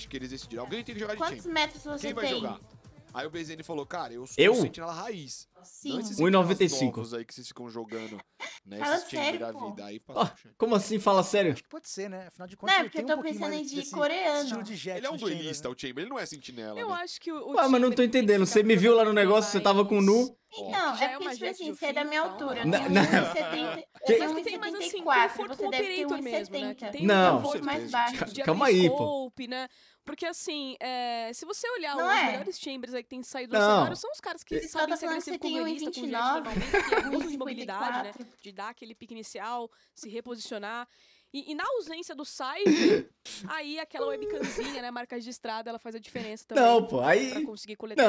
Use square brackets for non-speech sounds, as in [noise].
Acho que eles decidiram. Alguém tem que jogar de Quantos metros você Quem vai tem? jogar? Aí o BZN falou, cara, eu sou eu? sentinela raiz. Sim. Não esses 1,95. aí que vocês ficam jogando, né? Fala sério, da vida. Aí oh, como assim? Fala sério? Acho que pode ser, né? Afinal de contas, não, ele eu tô um pensando em de coreano. De ele é um duelista, né? o Chamber. Ele não é sentinela, Eu né? acho que o, o Ué, mas não tô entendendo. Você me viu lá no negócio, você tava com nu. É. Então, é, é porque, tipo assim, você é da minha então, altura. Eu né? né? não, tenho 1,70. Eu tenho 1,74. Assim, você deve ter 1,70. Né? Não, um pouco mais baixo. De Calma aí, pô. Né? Porque, assim, é... se você olhar não os é. melhores chambers aí que tem saído do cenário, são os caras que Esse sabem tá se agressivos com o com gente normalmente, que abusam de mobilidade, né? De dar aquele pique inicial, se reposicionar. E, e, na ausência do site, [coughs] aí aquela webcamzinha, né, marca registrada, ela faz a diferença também. Não, pô, aí... Pra conseguir coletar. Não.